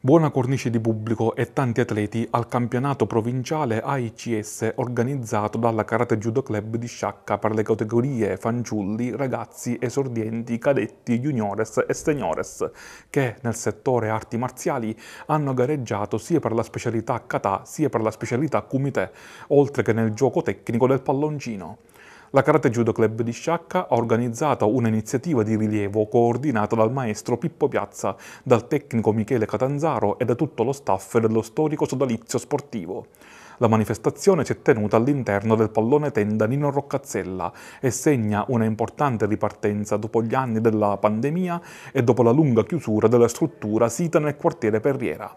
Buona cornice di pubblico e tanti atleti al campionato provinciale AICS organizzato dalla Karate Judo Club di Sciacca per le categorie fanciulli, ragazzi, esordienti, cadetti, juniores e seniores, che nel settore arti marziali hanno gareggiato sia per la specialità kata sia per la specialità kumite, oltre che nel gioco tecnico del palloncino la Karate Judo Club di Sciacca ha organizzato un'iniziativa di rilievo coordinata dal maestro Pippo Piazza, dal tecnico Michele Catanzaro e da tutto lo staff dello storico sodalizio sportivo. La manifestazione si è tenuta all'interno del pallone tenda Nino Roccazzella e segna una importante ripartenza dopo gli anni della pandemia e dopo la lunga chiusura della struttura sita nel quartiere Perriera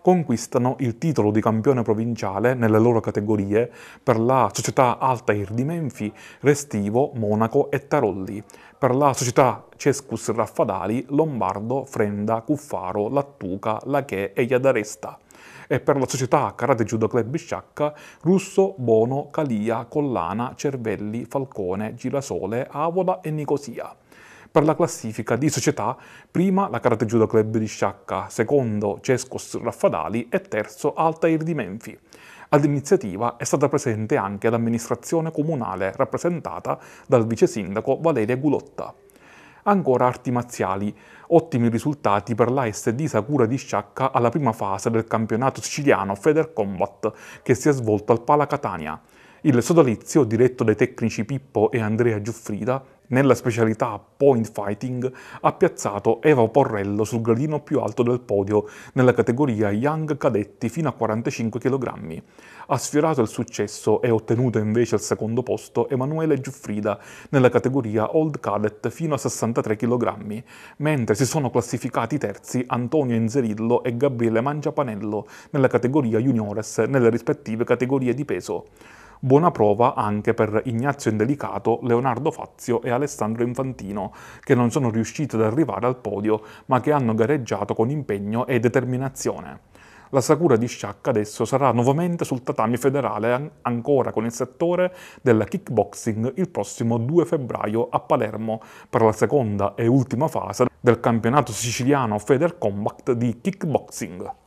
conquistano il titolo di campione provinciale nelle loro categorie per la società Altair di Menfi, Restivo, Monaco e Tarolli, per la società Cescus Raffadali, Lombardo, Frenda, Cuffaro, Lattuca, Lache e Iadaresta e per la società Karate Judo Club Bisciacca, Russo, Bono, Calia, Collana, Cervelli, Falcone, Girasole, Avola e Nicosia per la classifica di società, prima la Karate Judo Club di Sciacca, secondo Cescos Raffadali e terzo Altair di Menfi. All'iniziativa è stata presente anche l'amministrazione comunale rappresentata dal vice sindaco Valeria Gulotta. Ancora arti marziali, ottimi risultati per l'ASD Sakura di Sciacca alla prima fase del campionato siciliano Feder Combat che si è svolto al Pala Catania. Il sodalizio, diretto dai tecnici Pippo e Andrea Giuffrida, nella specialità point fighting, ha piazzato Eva Porrello sul gradino più alto del podio nella categoria Young Cadetti fino a 45 kg. Ha sfiorato il successo e ottenuto invece al secondo posto Emanuele Giuffrida nella categoria Old Cadet fino a 63 kg, mentre si sono classificati terzi Antonio Inzerillo e Gabriele Mangiapanello nella categoria Juniores nelle rispettive categorie di peso. Buona prova anche per Ignazio Indelicato, Leonardo Fazio e Alessandro Infantino, che non sono riusciti ad arrivare al podio, ma che hanno gareggiato con impegno e determinazione. La Sakura di Sciacca adesso sarà nuovamente sul tatami federale ancora con il settore del kickboxing il prossimo 2 febbraio a Palermo per la seconda e ultima fase del campionato siciliano Feder Combat di kickboxing.